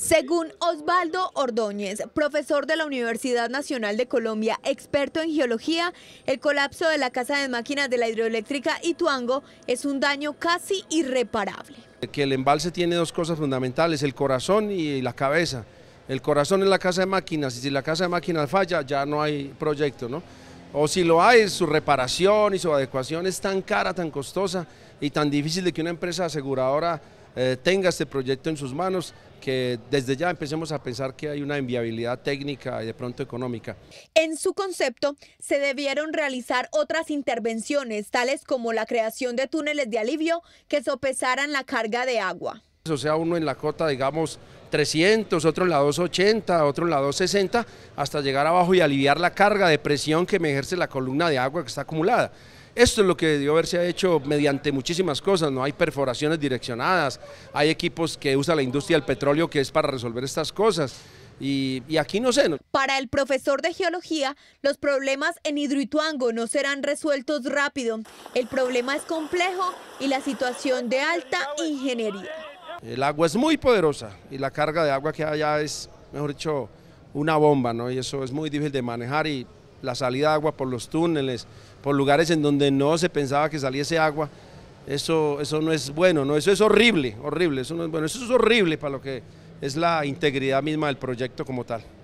Según Osvaldo Ordóñez, profesor de la Universidad Nacional de Colombia, experto en geología, el colapso de la casa de máquinas de la hidroeléctrica Ituango es un daño casi irreparable. Que el embalse tiene dos cosas fundamentales, el corazón y la cabeza. El corazón es la casa de máquinas y si la casa de máquinas falla ya no hay proyecto, ¿no? O si lo hay, su reparación y su adecuación es tan cara, tan costosa y tan difícil de que una empresa aseguradora eh, tenga este proyecto en sus manos, que desde ya empecemos a pensar que hay una inviabilidad técnica y de pronto económica. En su concepto, se debieron realizar otras intervenciones, tales como la creación de túneles de alivio que sopesaran la carga de agua. O sea, uno en la cota, digamos, 300, otro en la 280, otro en la 260, hasta llegar abajo y aliviar la carga de presión que me ejerce la columna de agua que está acumulada. Esto es lo que debió ha hecho mediante muchísimas cosas, ¿no? Hay perforaciones direccionadas, hay equipos que usa la industria del petróleo que es para resolver estas cosas. Y, aquí no sé. Para el profesor de geología, los problemas en Hidroituango no serán resueltos rápido. El problema es complejo y la situación de alta ingeniería. El agua es muy poderosa y la carga de agua que hay allá es, mejor dicho, una bomba, ¿no? Y eso es muy difícil de manejar y la salida de agua por los túneles, por lugares en donde no se pensaba que saliese agua, eso, eso no es bueno, no, eso es horrible, horrible, eso bueno, eso es horrible para lo que es la integridad misma del proyecto como tal.